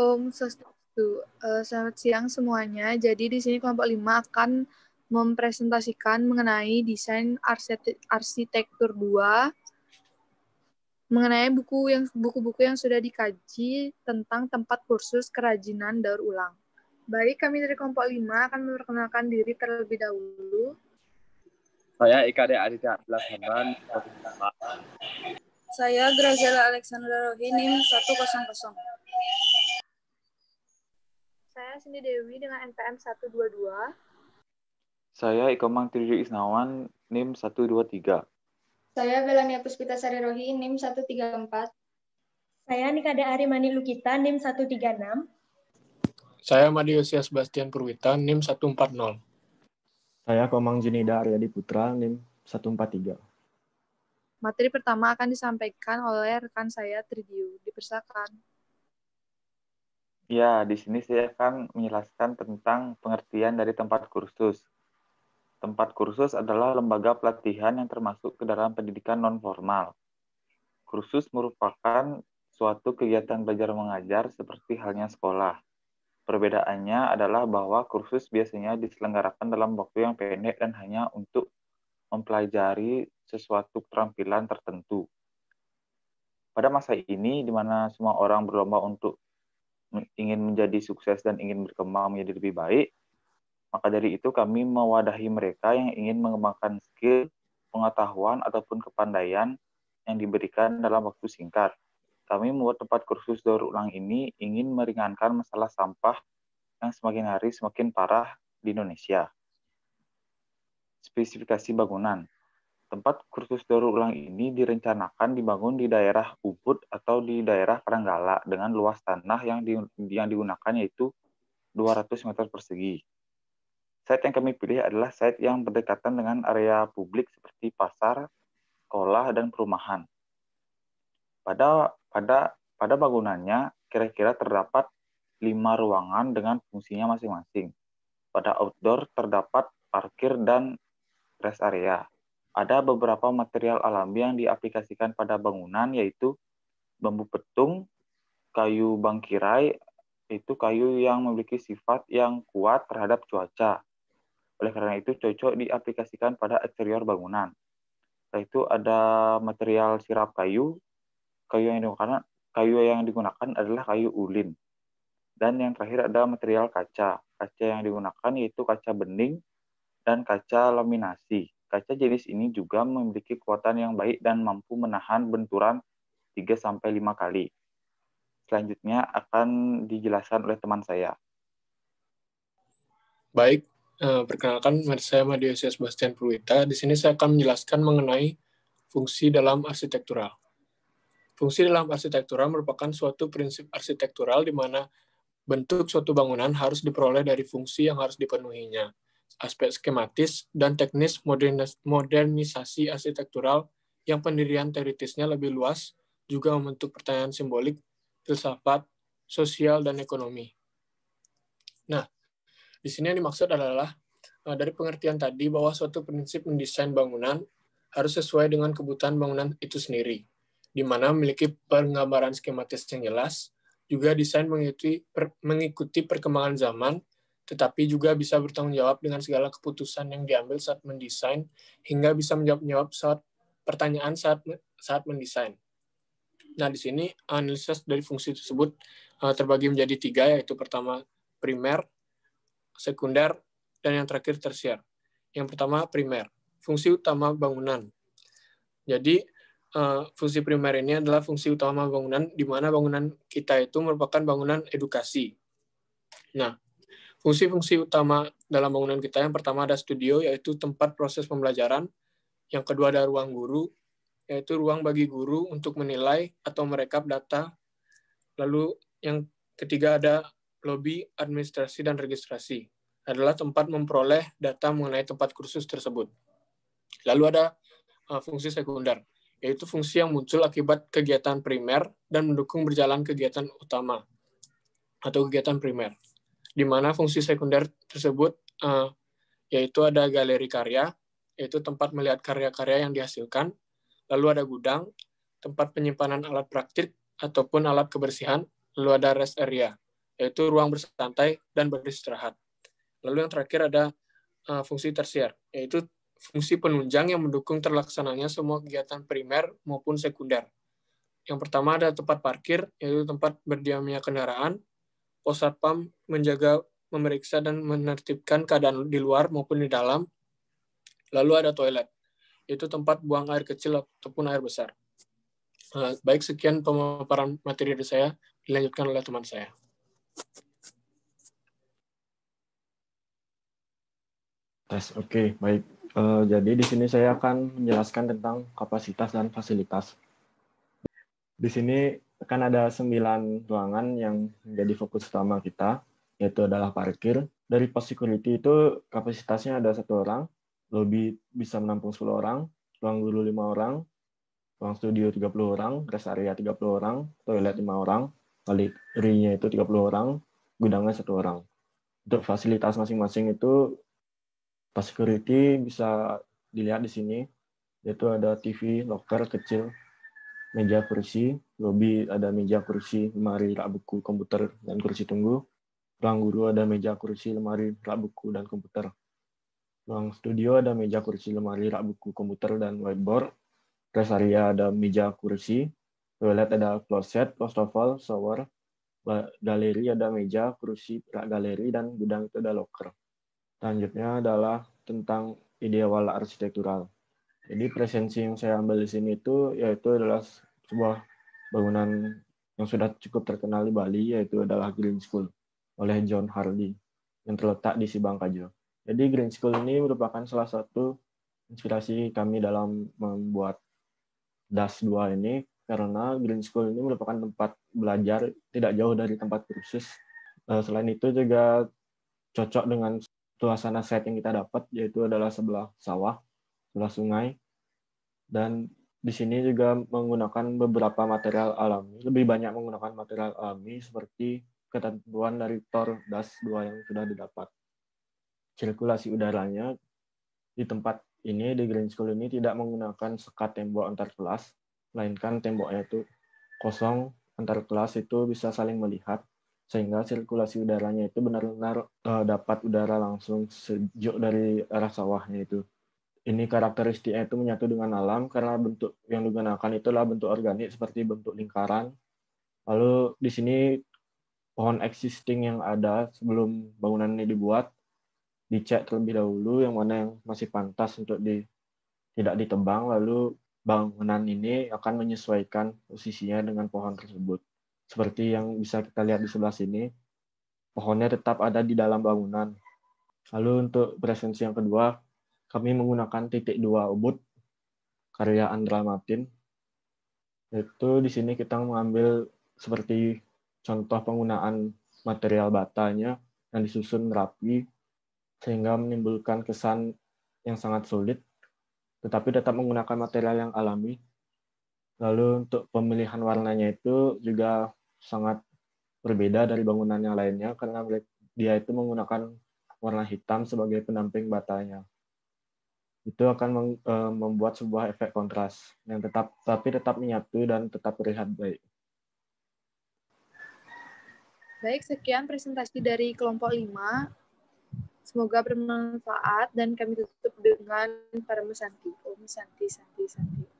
Om sesuatu. Eh, selamat siang semuanya. Jadi di sini kelompok 5 akan mempresentasikan mengenai desain arsitektur 2 mengenai buku yang buku-buku yang sudah dikaji tentang tempat kursus kerajinan daur ulang. Baik, kami dari kelompok 5 akan memperkenalkan diri terlebih dahulu. Saya IKD Aditya Abdullah Hamdan. Saya Grazela Alexandra Rohinim 100. Saya Cindy Dewi dengan NPM 122. Saya Ikomang Tirju Isnawan, NIM 123. Saya Belania Puspita Sari Rohi, NIM 134. Saya Nikada Mani Lukita, NIM 136. Saya Madiusia Sebastian Purwita, NIM 140. Saya Komang Junida Aryadi Putra, NIM 143. Materi pertama akan disampaikan oleh rekan saya Tridiu. Dipersilakan. Ya, di sini saya akan menjelaskan tentang pengertian dari tempat kursus. Tempat kursus adalah lembaga pelatihan yang termasuk ke dalam pendidikan non formal. Kursus merupakan suatu kegiatan belajar mengajar seperti halnya sekolah. Perbedaannya adalah bahwa kursus biasanya diselenggarakan dalam waktu yang pendek dan hanya untuk mempelajari sesuatu keterampilan tertentu. Pada masa ini, di mana semua orang berlomba untuk ingin menjadi sukses dan ingin berkembang menjadi lebih baik, maka dari itu kami mewadahi mereka yang ingin mengembangkan skill, pengetahuan, ataupun kepandaian yang diberikan dalam waktu singkat. Kami membuat tempat kursus daur ulang ini ingin meringankan masalah sampah yang semakin hari semakin parah di Indonesia. Spesifikasi bangunan. Tempat kursus daur ulang ini direncanakan dibangun di daerah Ubud atau di daerah Karanggala dengan luas tanah yang di, yang digunakan yaitu 200 meter persegi. Site yang kami pilih adalah site yang berdekatan dengan area publik seperti pasar, sekolah, dan perumahan. Pada pada pada bangunannya kira-kira terdapat lima ruangan dengan fungsinya masing-masing. Pada outdoor terdapat parkir dan rest area. Ada beberapa material alami yang diaplikasikan pada bangunan yaitu bambu petung, kayu bangkirai, itu kayu yang memiliki sifat yang kuat terhadap cuaca. Oleh karena itu cocok diaplikasikan pada eksterior bangunan. Yaitu ada material sirap kayu. Kayu yang digunakan kayu yang digunakan adalah kayu ulin. Dan yang terakhir ada material kaca. Kaca yang digunakan yaitu kaca bening dan kaca laminasi. Kaca jenis ini juga memiliki kekuatan yang baik dan mampu menahan benturan 3-5 kali. Selanjutnya akan dijelaskan oleh teman saya. Baik, eh, perkenalkan saya Madio Bastian Purwita. Di sini saya akan menjelaskan mengenai fungsi dalam arsitektural. Fungsi dalam arsitektural merupakan suatu prinsip arsitektural di mana bentuk suatu bangunan harus diperoleh dari fungsi yang harus dipenuhinya aspek skematis dan teknis modernisasi arsitektural yang pendirian teoritisnya lebih luas juga membentuk pertanyaan simbolik, filsafat, sosial, dan ekonomi. Nah, di sini yang dimaksud adalah eh, dari pengertian tadi bahwa suatu prinsip mendesain bangunan harus sesuai dengan kebutuhan bangunan itu sendiri, di mana memiliki penggambaran skematis yang jelas, juga desain mengikuti, mengikuti perkembangan zaman tetapi juga bisa bertanggung jawab dengan segala keputusan yang diambil saat mendesain, hingga bisa menjawab-jawab saat pertanyaan saat saat mendesain. Nah, di sini analisis dari fungsi tersebut uh, terbagi menjadi tiga, yaitu pertama primer, sekunder, dan yang terakhir tersier. Yang pertama primer, fungsi utama bangunan. Jadi, uh, fungsi primer ini adalah fungsi utama bangunan, di mana bangunan kita itu merupakan bangunan edukasi. Nah, Fungsi-fungsi utama dalam bangunan kita yang pertama ada studio, yaitu tempat proses pembelajaran. Yang kedua ada ruang guru, yaitu ruang bagi guru untuk menilai atau merekap data. Lalu yang ketiga ada lobby, administrasi, dan registrasi. Adalah tempat memperoleh data mengenai tempat kursus tersebut. Lalu ada eh, fungsi sekunder, yaitu fungsi yang muncul akibat kegiatan primer dan mendukung berjalan kegiatan utama atau kegiatan primer di mana fungsi sekunder tersebut uh, yaitu ada galeri karya, yaitu tempat melihat karya-karya yang dihasilkan, lalu ada gudang, tempat penyimpanan alat praktik ataupun alat kebersihan, lalu ada rest area, yaitu ruang bersantai dan beristirahat. Lalu yang terakhir ada uh, fungsi tersier, yaitu fungsi penunjang yang mendukung terlaksananya semua kegiatan primer maupun sekunder. Yang pertama ada tempat parkir, yaitu tempat berdiamnya kendaraan pos satpam menjaga, memeriksa dan menertibkan keadaan di luar maupun di dalam. Lalu ada toilet, yaitu tempat buang air kecil ataupun air besar. Eh, baik sekian pemaparan materi dari saya, dilanjutkan oleh teman saya. oke, okay, baik. Uh, jadi di sini saya akan menjelaskan tentang kapasitas dan fasilitas. Di sini kan ada sembilan ruangan yang menjadi fokus utama kita, yaitu adalah parkir. Dari pos security itu kapasitasnya ada satu orang, lobby bisa menampung 10 orang, ruang guru lima orang, ruang studio 30 orang, rest area 30 orang, toilet lima orang, galerinya itu 30 orang, gudangnya satu orang. Untuk fasilitas masing-masing itu pas security bisa dilihat di sini, yaitu ada TV, locker kecil, meja kursi, lobi ada meja kursi, lemari rak buku, komputer, dan kursi tunggu. Ruang guru ada meja kursi, lemari rak buku, dan komputer. Ruang studio ada meja kursi, lemari rak buku, komputer, dan whiteboard. Rest area ada meja kursi, toilet ada kloset, wastafel, shower, galeri ada meja, kursi, rak galeri, dan gudang itu ada locker. Selanjutnya adalah tentang ide awal arsitektural. Jadi presensi yang saya ambil di sini itu yaitu adalah sebuah bangunan yang sudah cukup terkenal di Bali yaitu adalah Green School oleh John Hardy yang terletak di Sibangkajo. Jadi Green School ini merupakan salah satu inspirasi kami dalam membuat DAS 2 ini karena Green School ini merupakan tempat belajar tidak jauh dari tempat kursus. Eh, selain itu juga cocok dengan suasana set yang kita dapat yaitu adalah sebelah sawah, sebelah sungai, dan di sini juga menggunakan beberapa material alami, lebih banyak menggunakan material alami seperti ketentuan dari TOR DAS 2 yang sudah didapat. Sirkulasi udaranya di tempat ini, di Green School ini tidak menggunakan sekat tembok antar kelas, melainkan temboknya itu kosong, antar kelas itu bisa saling melihat, sehingga sirkulasi udaranya itu benar-benar eh, dapat udara langsung sejuk dari arah sawahnya itu ini karakteristiknya itu menyatu dengan alam karena bentuk yang digunakan itulah bentuk organik seperti bentuk lingkaran. Lalu di sini pohon existing yang ada sebelum bangunan ini dibuat dicek terlebih dahulu yang mana yang masih pantas untuk di, tidak ditebang lalu bangunan ini akan menyesuaikan posisinya dengan pohon tersebut. Seperti yang bisa kita lihat di sebelah sini, pohonnya tetap ada di dalam bangunan. Lalu untuk presensi yang kedua, kami menggunakan titik dua ubud karya Andra Martin. Itu di sini kita mengambil seperti contoh penggunaan material batanya yang disusun rapi sehingga menimbulkan kesan yang sangat sulit, tetapi tetap menggunakan material yang alami. Lalu untuk pemilihan warnanya itu juga sangat berbeda dari bangunannya lainnya karena dia itu menggunakan warna hitam sebagai pendamping batanya itu akan eh, membuat sebuah efek kontras yang tetap tapi tetap menyatu dan tetap terlihat baik. Baik, sekian presentasi dari kelompok 5. Semoga bermanfaat dan kami tutup dengan para Santi. Om Santi, Santi, Santi.